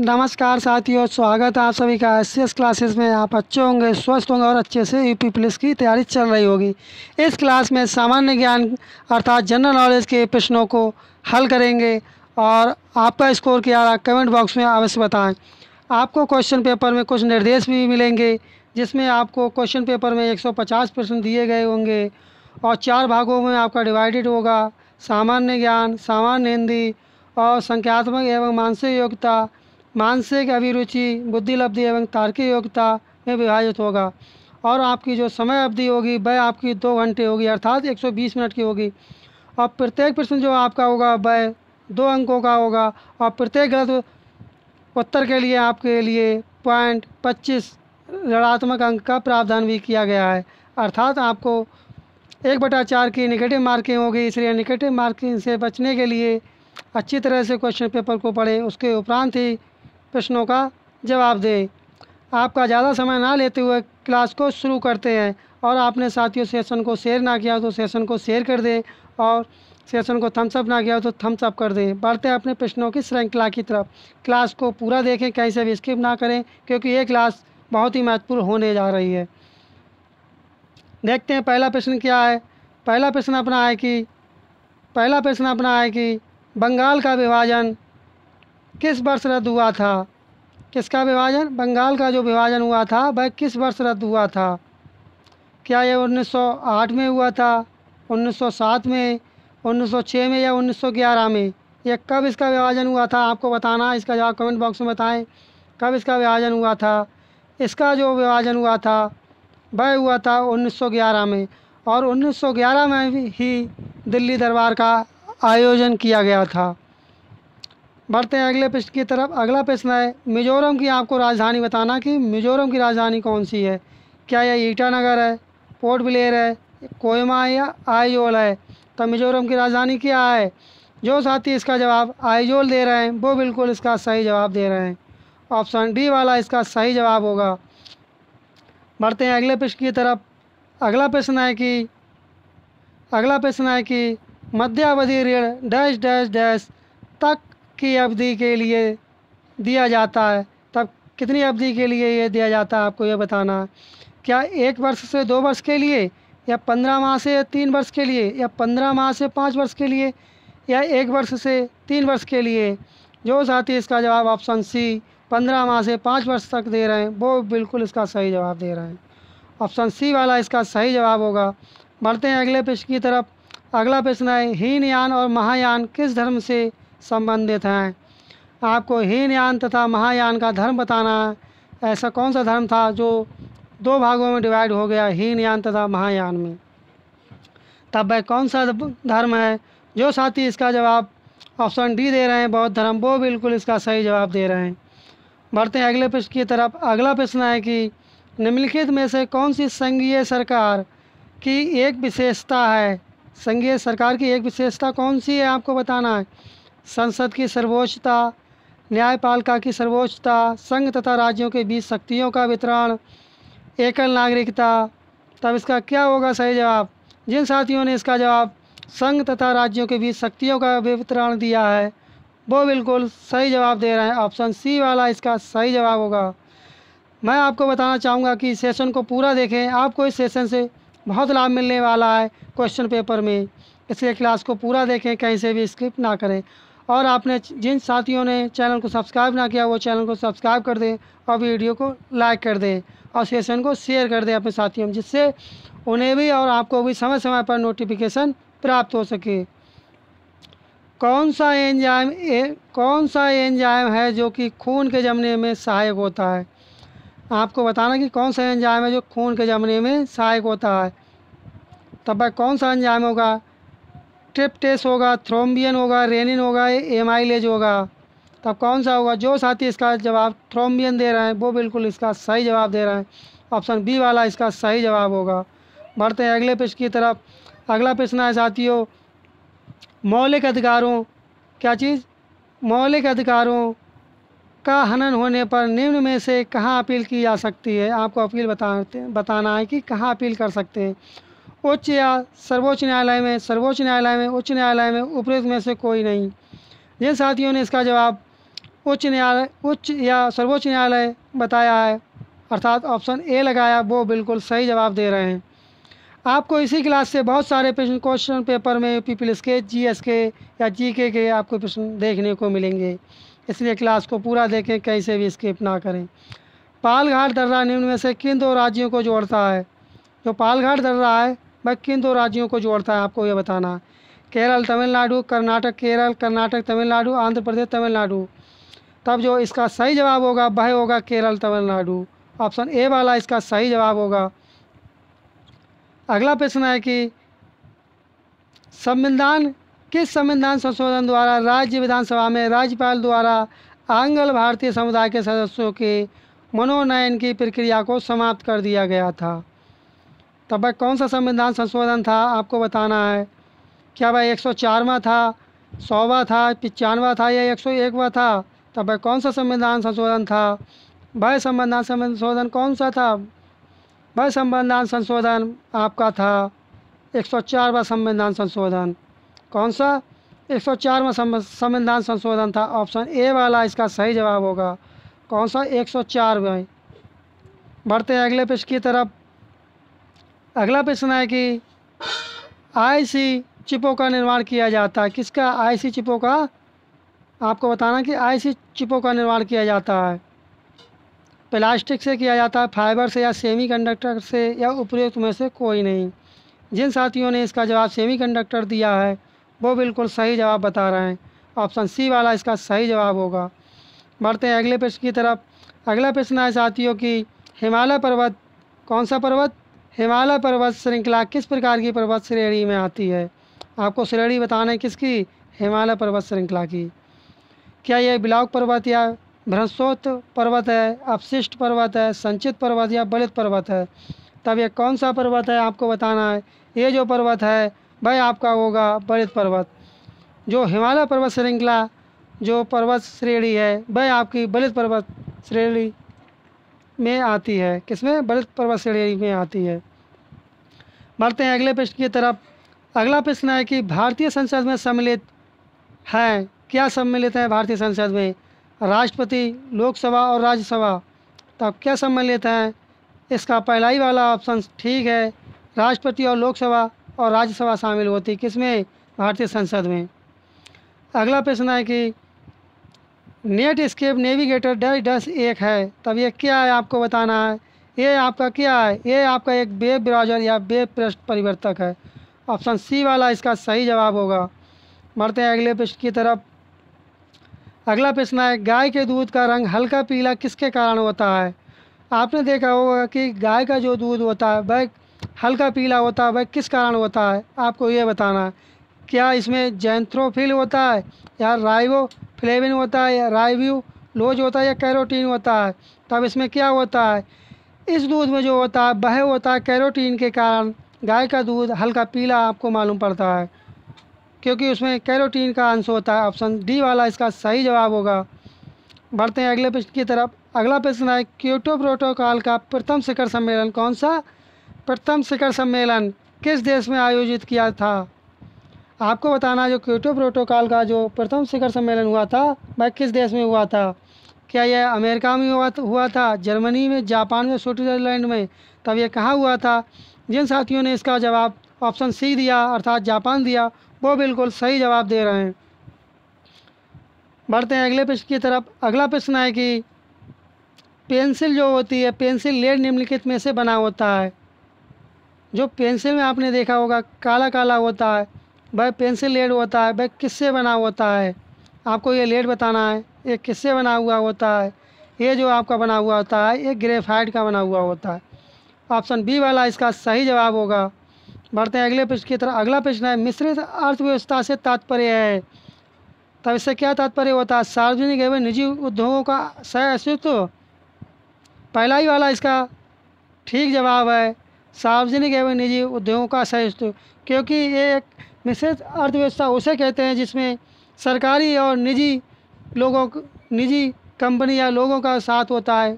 नमस्कार साथियों स्वागत है आप सभी का एस सी क्लासेस में आप अच्छे होंगे स्वस्थ होंगे और अच्छे से यूपी पुलिस की तैयारी चल रही होगी इस क्लास में सामान्य ज्ञान अर्थात जनरल नॉलेज के प्रश्नों को हल करेंगे और आपका स्कोर क्या रहा कमेंट बॉक्स में अवश्य बताएं आपको क्वेश्चन पेपर में कुछ निर्देश भी मिलेंगे जिसमें आपको क्वेश्चन पेपर में एक प्रश्न दिए गए होंगे और चार भागों में आपका डिवाइडेड होगा सामान्य ज्ञान सामान्य हिंदी और संख्यात्मक एवं मानसिक योग्यता मानसिक अभिरुचि बुद्धिलब्धि एवं तार्किक योग्यता में विभाजित होगा और आपकी जो समय अवधि होगी वह आपकी दो घंटे होगी अर्थात 120 मिनट की होगी और प्रत्येक प्रश्न जो आपका होगा वह दो अंकों का होगा और प्रत्येक गलत उत्तर के लिए आपके लिए पॉइंट पच्चीस ऋणात्मक अंक का प्रावधान भी किया गया है अर्थात आपको एक बटा चार की निगेटिव मार्किंग होगी इसलिए निगेटिव मार्किंग से बचने के लिए अच्छी तरह से क्वेश्चन पेपर को पढ़ें उसके उपरांत ही प्रश्नों का जवाब दें आपका ज़्यादा समय ना लेते हुए क्लास को शुरू करते हैं और आपने साथियों सेशन को शेयर ना किया तो सेशन को शेयर कर दें और सेशन को थम्सअप ना किया तो थम्सअप कर दें बढ़ते हैं अपने प्रश्नों की श्रृंखला की तरफ क्लास को पूरा देखें कहीं से भी स्किप ना करें क्योंकि ये क्लास बहुत ही महत्वपूर्ण होने जा रही है देखते हैं पहला प्रश्न क्या है पहला प्रश्न अपना है कि पहला प्रश्न अपना है कि बंगाल का विभाजन किस वर्ष रद्द हुआ था किसका विभाजन बंगाल का जो विभाजन हुआ था वह किस वर्ष रद्द हुआ था क्या यह 1908 में हुआ था 1907 में 1906 में या 1911 में यह कब इसका विभाजन हुआ था आपको बताना इसका जवाब कमेंट बॉक्स में बताएं कब इसका विभाजन हुआ था इसका जो विभाजन हुआ था वह हुआ था 1911 में और 1911 में ही दिल्ली दरबार का आयोजन किया गया था बढ़ते हैं अगले प्रश्न की तरफ अगला प्रश्न है मिजोरम की आपको राजधानी बताना कि मिजोरम की राजधानी कौन सी है क्या यह ईटानगर है पोर्ट ब्लेयर है कोयमा या आईजोल है तो मिजोरम की राजधानी क्या है जो साथी इसका जवाब आईजोल दे रहे हैं वो बिल्कुल इसका सही जवाब दे रहे हैं ऑप्शन डी वाला इसका सही जवाब होगा बढ़ते हैं अगले प्रश्न की तरफ अगला प्रश्न है कि अगला प्रश्न है कि मध्यावधि ऋण डैश डैश डैश तक की अवधि के लिए दिया जाता है तब कितनी अवधि के लिए ये दिया जाता है आपको ये बताना है क्या एक वर्ष से दो वर्ष के लिए या पंद्रह माह से तीन वर्ष के लिए या पंद्रह माह से पाँच वर्ष के लिए या एक वर्ष से तीन वर्ष के लिए जो साथी इसका जवाब ऑप्शन सी पंद्रह माह से पाँच वर्ष तक दे रहे हैं वो बिल्कुल इसका सही जवाब दे रहे हैं ऑप्शन सी वाला इसका सही जवाब होगा बढ़ते हैं अगले प्रश्न की तरफ अगला प्रश्न है हीनयान और महायान किस धर्म से संबंधित हैं आपको हीन यान तथा महायान का धर्म बताना है ऐसा कौन सा धर्म था जो दो भागों में डिवाइड हो गया हीन यान तथा महायान में तब वह कौन सा धर्म है जो साथी इसका जवाब ऑप्शन डी दे रहे हैं बौद्ध धर्म वो बिल्कुल इसका सही जवाब दे रहे हैं बढ़ते हैं अगले प्रश्न की तरफ अगला प्रश्न है कि निम्नलिखित में से कौन सी संघीय सरकार की एक विशेषता है संघीय सरकार की एक विशेषता कौन सी है आपको बताना है संसद की सर्वोच्चता न्यायपालिका की सर्वोच्चता संघ तथा राज्यों के बीच शक्तियों का वितरण एकल नागरिकता तब इसका क्या होगा सही जवाब जिन साथियों ने इसका जवाब संघ तथा राज्यों के बीच शक्तियों का वितरण दिया है वो बिल्कुल सही जवाब दे रहे हैं ऑप्शन सी वाला इसका सही जवाब होगा मैं आपको बताना चाहूँगा कि सेशन को पूरा देखें आपको इस सेशन से बहुत लाभ मिलने वाला है क्वेश्चन पेपर में इसलिए क्लास को पूरा देखें कहीं से भी स्किप ना करें और आपने जिन साथियों ने चैनल को सब्सक्राइब ना किया वो चैनल को सब्सक्राइब कर दें और वीडियो को लाइक कर दें और सेशन को शेयर कर दें अपने साथियों जिससे उन्हें भी और आपको भी समय समय पर नोटिफिकेशन प्राप्त हो सके कौन सा एंजाइम ए, कौन सा एंजाइम है जो कि खून के जमने में सहायक होता है आपको बताना कि कौन सा एंजाइम है जो खून के जमने में सहायक होता है तब कौन सा एंजाइम होगा ट्रिप्टेस होगा थ्रोम्बियन होगा रेनिन होगा एमाइलेज होगा तब कौन सा होगा जो साथी इसका जवाब थ्रोम्बियन दे रहे हैं वो बिल्कुल इसका सही जवाब दे रहे हैं ऑप्शन बी वाला इसका सही जवाब होगा बढ़ते हैं अगले प्रश्न की तरफ अगला प्रश्न है साथियों मौलिक अधिकारों क्या चीज़ मौलिक अधिकारों का हनन होने पर निम्न में से कहाँ अपील की जा सकती है आपको अपील बताते बताना है कि कहाँ अपील कर सकते हैं उच्च या सर्वोच्च न्यायालय में सर्वोच्च न्यायालय में उच्च न्यायालय में उपरोक्त में से कोई नहीं जिन साथियों ने इसका जवाब उच्च न्यायालय उच्च या सर्वोच्च न्यायालय बताया है अर्थात ऑप्शन ए लगाया वो बिल्कुल सही जवाब दे रहे हैं आपको इसी क्लास से बहुत सारे प्रश्न क्वेश्चन पेपर में पीपल्स के जी एस के या जी के के आपको प्रश्न देखने को मिलेंगे इसलिए क्लास को पूरा देखें कहीं से भी स्किप ना करें पालघाट दर्रा निम्न में से किन दो राज्यों को जोड़ता है जो पालघाट दर्रा है वह किन दो राज्यों को जोड़ता है आपको यह बताना केरल तमिलनाडु कर्नाटक केरल कर्नाटक तमिलनाडु आंध्र प्रदेश तमिलनाडु तब जो इसका सही जवाब होगा वह होगा केरल तमिलनाडु ऑप्शन ए वाला इसका सही जवाब होगा अगला प्रश्न है कि संविधान किस संविधान संशोधन द्वारा राज्य विधानसभा में राज्यपाल द्वारा आंगल भारतीय समुदाय के सदस्यों के मनोनयन की प्रक्रिया को समाप्त कर दिया गया था तब भाई कौन सा संविधान संशोधन था आपको बताना है क्या भाई एक सौ चारवा था सौवा था पचानवा था या एक सौ एकवा था तब भाई कौन सा संविधान संशोधन था भाई संविधान संशोधन कौन सा था भाई संविधान संशोधन आपका था एक सौ चारवा संविधान संशोधन कौन सा एक सौ चारवा संविधान संशोधन था ऑप्शन ए वाला इसका सही जवाब होगा कौन सा एक सौ चार में बढ़ते हैं अगले पेज की तरफ अगला प्रश्न है कि आईसी चिपों का निर्माण किया जाता है किसका आईसी चिपों का आपको बताना कि आईसी चिपों का निर्माण किया जाता है प्लास्टिक से किया जाता है फाइबर से या सेमीकंडक्टर से या उपयुक्त में से कोई नहीं जिन साथियों ने इसका जवाब सेमीकंडक्टर दिया है वो बिल्कुल सही जवाब बता रहे हैं ऑप्शन सी वाला इसका सही जवाब होगा बढ़ते हैं अगले प्रश्न की तरफ अगला प्रश्न है साथियों की हिमालय पर्वत कौन सा पर्वत हिमालय पर्वत श्रृंखला किस प्रकार की पर्वत श्रेणी में आती है आपको श्रेणी बताना है किसकी हिमालय पर्वत श्रृंखला की क्या यह बिलाव पर्वत या भ्रंसोत पर्वत है अपशिष्ट पर्वत है संचित पर्वत या बलित पर्वत है तब यह कौन सा पर्वत है आपको बताना है ये जो पर्वत है वह आपका होगा बलित पर्वत जो हिमालय पर्वत श्रृंखला जो पर्वत श्रेणी है वह आपकी बलित पर्वत श्रेणी में आती है किसमें बल्क पर्वत श्रेणी में आती है बढ़ते हैं अगले प्रश्न की तरफ अगला प्रश्न है कि भारतीय संसद में सम्मिलित हैं क्या सम्मिलित हैं भारतीय संसद में राष्ट्रपति लोकसभा और राज्यसभा तब क्या सम्मिलित हैं इसका पहला ही वाला ऑप्शन ठीक है राष्ट्रपति और लोकसभा और राज्यसभा शामिल होती किसमें भारतीय संसद में अगला प्रश्न है कि Netscape navigator dash dash एक है तब ये क्या है आपको बताना है ये आपका क्या है ये आपका एक वेब ब्राउजर या वेब पृष्ठ परिवर्तक है ऑप्शन सी वाला इसका सही जवाब होगा मरते हैं अगले प्रश्न की तरफ अगला प्रश्न है गाय के दूध का रंग हल्का पीला किसके कारण होता है आपने देखा होगा कि गाय का जो दूध होता है वह हल्का पीला होता है वह किस कारण होता है आपको ये बताना है क्या इसमें जैंथ्रोफिल होता है या राइवो फ्लेविन होता है राइव्यू लोज होता है या कैरोटीन होता है तब इसमें क्या होता है इस दूध में जो होता है वह होता है कैरोटीन के कारण गाय का दूध हल्का पीला आपको मालूम पड़ता है क्योंकि उसमें कैरोटीन का अंश होता है ऑप्शन डी वाला इसका सही जवाब होगा बढ़ते हैं अगले प्रश्न की तरफ अगला प्रश्न है क्योटो प्रोटोकॉल का प्रथम शिखर सम्मेलन कौन सा प्रथम शिखर सम्मेलन किस देश में आयोजित किया था आपको बताना जो क्योटो प्रोटोकॉल का जो प्रथम शिखर सम्मेलन हुआ था वह किस देश में हुआ था क्या यह अमेरिका में हुआ हुआ था जर्मनी में जापान में स्विट्ज़रलैंड में तब यह कहाँ हुआ था जिन साथियों ने इसका जवाब ऑप्शन सी दिया अर्थात जापान दिया वो बिल्कुल सही जवाब दे रहे हैं बढ़ते हैं अगले प्रश्न की तरफ अगला प्रश्न है कि पेंसिल जो होती है पेंसिल लेड निम्नलिखित में से बना होता है जो पेंसिल में आपने देखा होगा काला काला होता है भाई पेंसिल लेड होता है भाई किससे बना होता है आपको ये लेड बताना है ये किससे बना हुआ होता है ये जो आपका बना हुआ होता है ये ग्रेफाइट का बना हुआ होता है ऑप्शन बी वाला इसका सही जवाब होगा बढ़ते हैं अगले प्रश्न की तरफ अगला प्रश्न है मिश्रित अर्थव्यवस्था से तात्पर्य है तब इससे क्या तात्पर्य होता है सार्वजनिक एवं निजी उद्योगों का सह अस्तित्व पहला ही वाला इसका ठीक जवाब है सार्वजनिक एवं निजी उद्योगों का सह अस्तित्व क्योंकि ये एक मिश्रित अर्थव्यवस्था उसे कहते हैं जिसमें सरकारी और निजी लोगों निजी कंपनी या लोगों का साथ होता है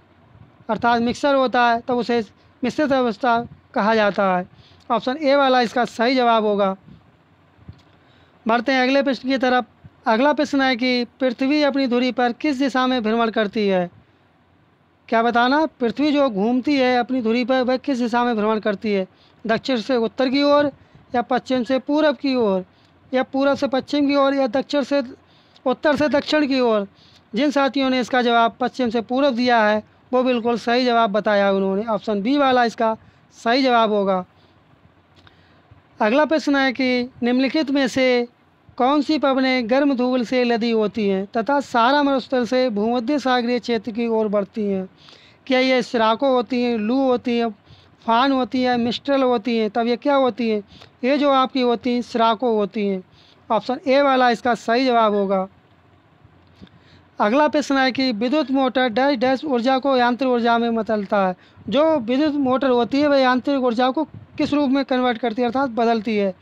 अर्थात मिक्सर होता है तब तो उसे मिश्रित अर्थव्यवस्था कहा जाता है ऑप्शन ए वाला इसका सही जवाब होगा बढ़ते हैं अगले प्रश्न की तरफ अगला प्रश्न है कि पृथ्वी अपनी धुरी पर किस दिशा में भ्रमण करती है क्या बताना पृथ्वी जो घूमती है अपनी धुरी पर वह किस दिशा में भ्रमण करती है दक्षिण से उत्तर की ओर या पश्चिम से पूर्व की ओर या पूर्व से पश्चिम की ओर या दक्षिण से उत्तर से दक्षिण की ओर जिन साथियों ने इसका जवाब पश्चिम से पूर्व दिया है वो बिल्कुल सही जवाब बताया उन्होंने ऑप्शन बी वाला इसका सही जवाब होगा अगला प्रश्न है कि निम्नलिखित में से कौन सी पवनें गर्म धूल से लदी होती हैं तथा सारा मरुस्थल से भूमध्य सागरीय क्षेत्र की ओर बढ़ती हैं क्या ये सिराको होती हैं लू होती हैं फान होती है मिस्ट्रल होती हैं तब ये क्या होती हैं ये जो आपकी होती हैं सराको होती हैं ऑप्शन ए वाला इसका सही जवाब होगा अगला प्रश्न है कि विद्युत मोटर डैश डैश ऊर्जा को यांत्रिक ऊर्जा में बदलता है जो विद्युत मोटर होती है वह यांत्रिक ऊर्जा को किस रूप में कन्वर्ट करती है अर्थात बदलती है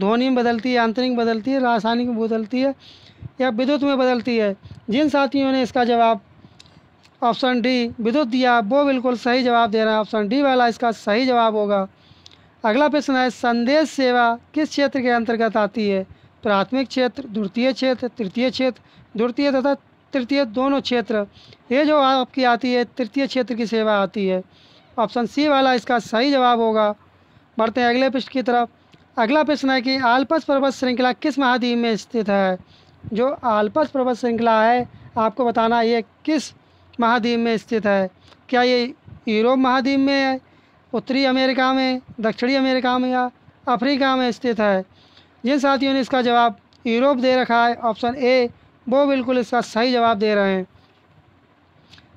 ध्वनि में बदलती है यांत्रिक बदलती है रासायनिक में बदलती है या विद्युत में बदलती है जिन साथियों ने इसका जवाब ऑप्शन डी विद्युत दिया वो बिल्कुल सही जवाब दे रहा है ऑप्शन डी वाला इसका सही जवाब होगा अगला प्रश्न है संदेश सेवा किस क्षेत्र के अंतर्गत आती है प्राथमिक क्षेत्र द्वितीय क्षेत्र तृतीय क्षेत्र द्वितीय तथा तृतीय दोनों क्षेत्र ये जो आपकी आती है तृतीय क्षेत्र की सेवा आती है ऑप्शन सी वाला इसका सही जवाब होगा बढ़ते हैं अगले प्रश्न की तरफ अगला प्रश्न है कि आलपस पर्वत श्रृंखला किस महाद्वीप में स्थित है जो आलपस पर्वत श्रृंखला है आपको बताना ये किस महाद्वीप में स्थित है क्या ये यूरोप महाद्वीप में है उत्तरी अमेरिका में दक्षिणी अमेरिका में या अफ्रीका में स्थित है जिन साथियों ने इसका जवाब यूरोप दे रखा है ऑप्शन ए वो बिल्कुल इसका सही जवाब दे रहे हैं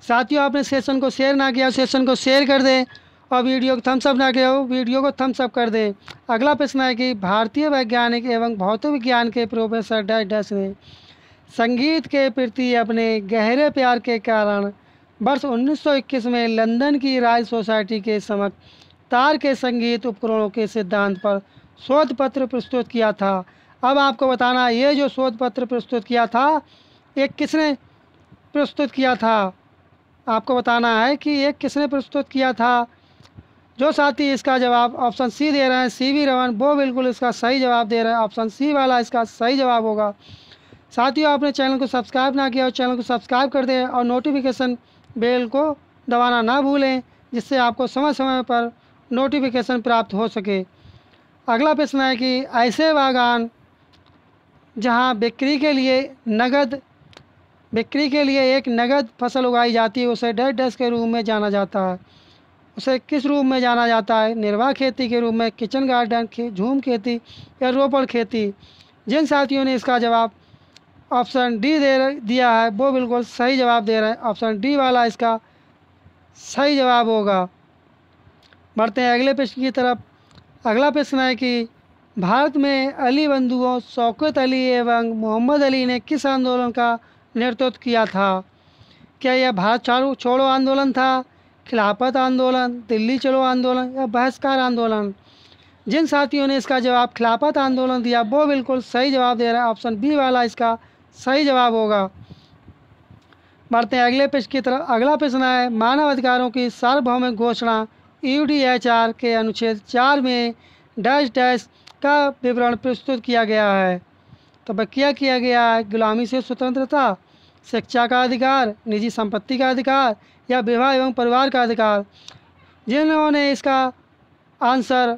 साथियों आपने सेशन को शेयर ना किया सेशन को शेयर कर दें और वीडियो को थम्सअप ना किया हो वीडियो को थम्सअप कर दें अगला प्रश्न है कि भारतीय वैज्ञानिक एवं भौतिक विज्ञान के प्रोफेसर डैश डैश ने संगीत के प्रति अपने गहरे प्यार के कारण वर्ष 1921 में लंदन की राय सोसाइटी के समक्ष तार के संगीत उपकरणों के सिद्धांत पर शोध पत्र प्रस्तुत किया था अब आपको बताना ये जो शोध पत्र प्रस्तुत किया था ये किसने प्रस्तुत किया था आपको बताना है कि ये किसने प्रस्तुत किया था जो साथी इसका जवाब ऑप्शन सी दे रहे हैं सी वी रमन वो बिल्कुल इसका सही जवाब दे रहे हैं ऑप्शन सी वाला इसका सही जवाब होगा साथ ही आपने चैनल को सब्सक्राइब ना किया हो चैनल को सब्सक्राइब कर दें और नोटिफिकेशन बेल को दबाना ना भूलें जिससे आपको समय समय पर नोटिफिकेशन प्राप्त हो सके अगला प्रश्न है कि ऐसे बागान जहां बिक्री के लिए नगद बिक्री के लिए एक नगद फसल उगाई जाती है उसे डेड डस के रूप में जाना जाता है उसे किस रूप में जाना जाता है निर्वाह खेती के रूप में किचन गार्डन झूम खेती या रोपड़ खेती जिन साथियों ने इसका जवाब ऑप्शन डी दे दिया है वो बिल्कुल सही जवाब दे रहे हैं ऑप्शन डी वाला इसका सही जवाब होगा बढ़ते हैं अगले प्रश्न की तरफ अगला प्रश्न है कि भारत में अली बंधुओं शौकत अली एवं मोहम्मद अली ने किस आंदोलन का नेतृत्व किया था क्या यह भारत छोड़ो आंदोलन था खिलाफत आंदोलन दिल्ली चलो आंदोलन या बहिष्कार आंदोलन जिन साथियों ने इसका जवाब खिलाफत आंदोलन दिया वो बिल्कुल सही जवाब दे रहा है ऑप्शन बी वाला इसका सही जवाब होगा बढ़ते हैं अगले प्रश्न की तरफ अगला प्रश्न है मानव अधिकारों की सार्वभौमिक घोषणा यू e के अनुच्छेद चार में डैश डैश का विवरण प्रस्तुत किया गया है तो क्या किया गया है गुलामी से स्वतंत्रता शिक्षा का अधिकार निजी संपत्ति का अधिकार या विवाह एवं परिवार का अधिकार जिन्होंने इसका आंसर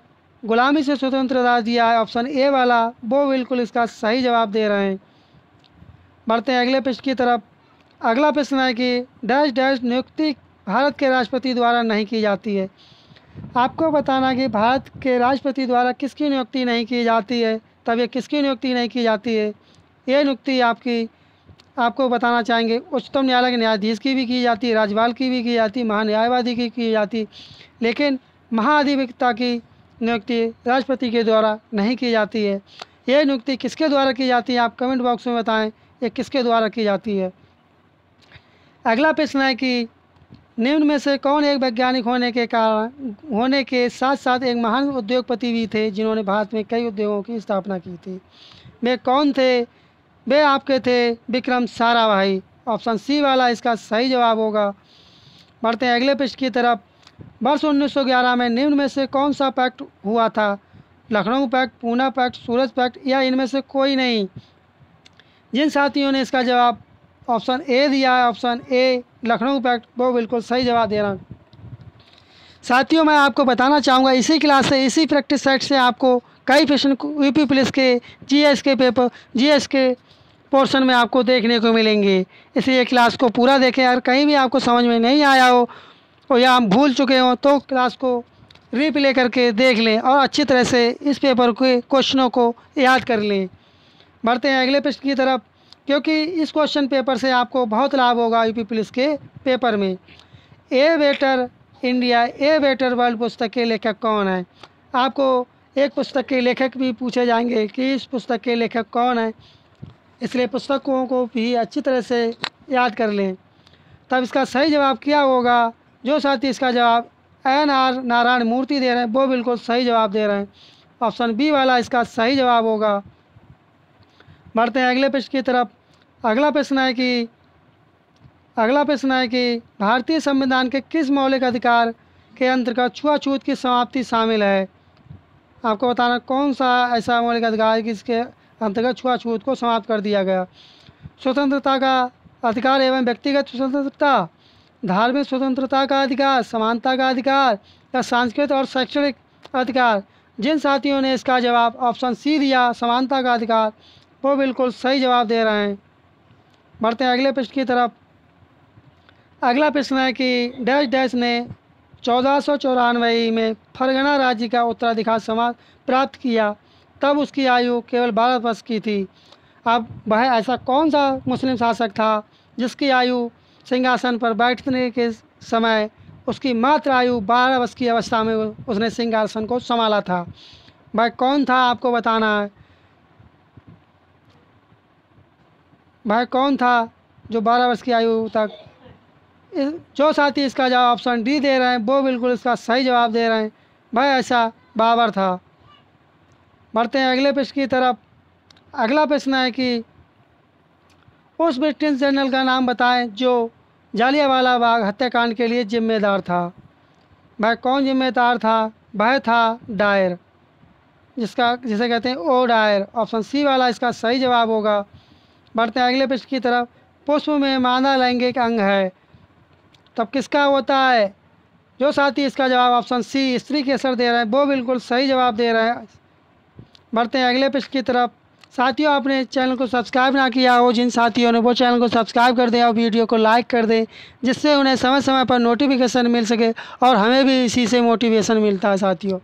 गुलामी से स्वतंत्रता दिया है ऑप्शन ए वाला वो बिल्कुल इसका सही जवाब दे रहे हैं बढ़ते हैं अगले प्रश्न की तरफ अगला प्रश्न है कि डैश डैश नियुक्ति भारत के राष्ट्रपति द्वारा नहीं की जाती है आपको बताना कि भारत के राष्ट्रपति द्वारा किसकी नियुक्ति नहीं की जाती है तब ये किसकी नियुक्ति नहीं की जाती है ये नियुक्ति आपकी आपको बताना चाहेंगे उच्चतम न्यायालय के न्यायाधीश की भी की जाती है राज्यपाल की भी की जाती है महान्यायवादी की की जाती लेकिन महाधिवक्ता की नियुक्ति राष्ट्रपति के द्वारा नहीं की जाती है ये नियुक्ति किसके द्वारा की जाती है आप कमेंट बॉक्स में बताएं ये किसके द्वारा की जाती है अगला प्रश्न है कि निम्न में से कौन एक वैज्ञानिक होने के कारण होने के साथ साथ एक महान उद्योगपति भी थे जिन्होंने भारत में कई उद्योगों की स्थापना की थी वे कौन थे वे आपके थे विक्रम साराभाई ऑप्शन सी वाला इसका सही जवाब होगा बढ़ते हैं अगले पृष्ठ की तरफ वर्ष 1911 में निम्न में से कौन सा पैक्ट हुआ था Lucknow pact Poona pact Suraj pact या इनमें से कोई नहीं जिन साथियों ने इसका जवाब ऑप्शन ए दिया है ऑप्शन ए लखनऊ पैक्ट वो बिल्कुल सही जवाब दे रहा हूँ साथियों मैं आपको बताना चाहूँगा इसी क्लास से इसी प्रैक्टिस सेट से आपको कई प्रश्न यूपी पुलिस के जीएस के पेपर जीएस के पोर्शन में आपको देखने को मिलेंगे इसलिए क्लास को पूरा देखें अगर कहीं भी आपको समझ में नहीं आया हो और या हम भूल चुके हों तो क्लास को रीप्ले करके देख लें और अच्छी तरह से इस पेपर के क्वेश्चनों को याद कर लें बढ़ते हैं अगले प्रश्न की तरफ क्योंकि इस क्वेश्चन पेपर से आपको बहुत लाभ होगा यूपी पुलिस के पेपर में a better India a better world पुस्तक के लेखक कौन है आपको एक पुस्तक के लेखक भी पूछे जाएंगे कि इस पुस्तक के लेखक कौन है इसलिए पुस्तकों को भी अच्छी तरह से याद कर लें तब इसका सही जवाब क्या होगा जो साथी इसका जवाब एन आर नारायण मूर्ति दे रहे हैं वो बिल्कुल सही जवाब दे रहे हैं ऑप्शन बी वाला इसका सही जवाब होगा बढ़ते हैं अगले प्रश्न की तरफ अगला प्रश्न है कि अगला प्रश्न है कि भारतीय संविधान के किस मौलिक अधिकार के अंतर्गत छुआछूत की समाप्ति शामिल है आपको बताना कौन सा ऐसा मौलिक अधिकार है कि इसके अंतर्गत छुआछूत को समाप्त कर दिया गया स्वतंत्रता का अधिकार एवं व्यक्तिगत स्वतंत्रता धार्मिक स्वतंत्रता का अधिकार समानता का अधिकार या सांस्कृतिक और शैक्षणिक अधिकार जिन साथियों ने इसका जवाब ऑप्शन सी दिया समानता का अधिकार वो बिल्कुल सही जवाब दे रहे हैं बढ़ते हैं अगले प्रश्न की तरफ अगला प्रश्न है कि डैश डैश ने चौदह सौ चौरानवे में फरगना राज्य का उत्तराधिकार समाज प्राप्त किया तब उसकी आयु केवल बारह वर्ष की थी अब वह ऐसा कौन सा मुस्लिम शासक था जिसकी आयु सिंहासन पर बैठने के समय उसकी मात्र आयु बारह वर्ष की अवस्था में उसने सिंहासन को संभाला था वह कौन था आपको बताना है वह कौन था जो बारह वर्ष की आयु तक जो साथी इसका जवाब ऑप्शन डी दे रहे हैं वो बिल्कुल इसका सही जवाब दे रहे हैं भाई ऐसा बाबर था बढ़ते हैं अगले प्रश्न की तरफ अगला प्रश्न है कि उस ब्रिटेन जनरल का नाम बताएं जो जालियावाला बाग हत्याकांड के लिए जिम्मेदार था वह कौन जिम्मेदार था वह था डायर जिसका जिसे कहते हैं ओ डायर ऑप्शन सी वाला इसका सही जवाब होगा बढ़ते हैं अगले पृष्ठ की तरफ पुष्प में मादा लैंगिक अंग है तब किसका होता है जो साथी इसका जवाब ऑप्शन सी स्त्री के असर दे रहे हैं वो बिल्कुल सही जवाब दे रहे हैं बढ़ते हैं अगले पृष्ठ की तरफ साथियों आपने चैनल को सब्सक्राइब ना किया हो जिन साथियों ने वो चैनल को सब्सक्राइब कर दें और वीडियो को लाइक कर दें जिससे उन्हें समय समय पर नोटिफिकेशन मिल सके और हमें भी इसी से मोटिवेशन मिलता है साथियों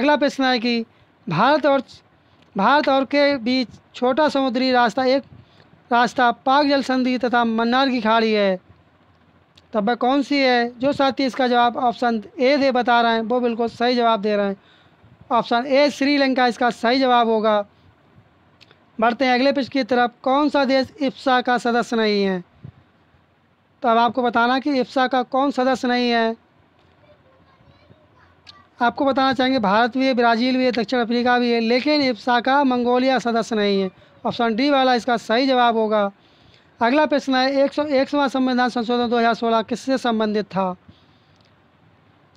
अगला प्रश्न है कि भारत और भारत और के बीच छोटा समुद्री रास्ता एक रास्ता पाक जल संधि तथा मन्नार की खाड़ी है तब वह कौन सी है जो साथी इसका जवाब ऑप्शन ए दे बता रहे हैं वो बिल्कुल सही जवाब दे रहे हैं ऑप्शन ए श्रीलंका इसका सही जवाब होगा बढ़ते हैं अगले पृष्ठ की तरफ कौन सा देश इफ्सा का सदस्य नहीं है तो अब आपको बताना कि इफ्सा का कौन सदस्य नहीं है आपको बताना चाहेंगे भारत भी है ब्राज़ील भी है दक्षिण अफ्रीका भी है लेकिन इफ्सा का मंगोलिया सदस्य नहीं है ऑप्शन डी वाला इसका सही जवाब होगा अगला प्रश्न है एक सौ सौवा संविधान संशोधन 2016 किससे संबंधित था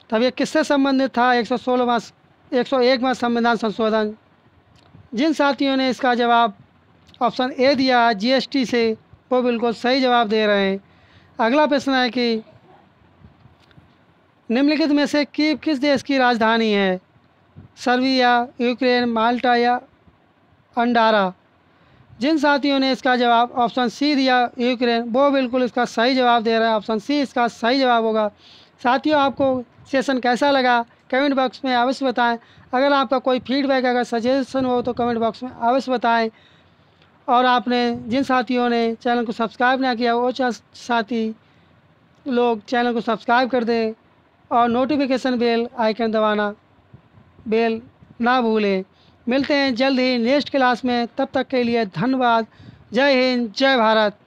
तब ये किससे संबंधित था एक सौ सोलहवा एक सौ एकवा संविधान संशोधन जिन साथियों ने इसका जवाब ऑप्शन ए दिया जीएसटी से वो बिल्कुल सही जवाब दे रहे हैं अगला प्रश्न है कि निम्नलिखित में से कि किस देश की राजधानी है सर्बिया यूक्रेन माल्टा या अंडारा जिन साथियों ने इसका जवाब ऑप्शन सी दिया यूक्रेन वो बिल्कुल इसका सही जवाब दे रहा है ऑप्शन सी इसका सही जवाब होगा साथियों आपको सेशन कैसा लगा कमेंट बॉक्स में अवश्य बताएं अगर आपका कोई फीडबैक अगर सजेशन हो तो कमेंट बॉक्स में अवश्य बताएं और आपने जिन साथियों ने चैनल को सब्सक्राइब ना किया वो साथी लोग चैनल को सब्सक्राइब कर दें और नोटिफिकेशन बेल आइकन दबाना बेल ना भूलें मिलते हैं जल्द ही नेक्स्ट क्लास में तब तक के लिए धन्यवाद जय हिंद जय भारत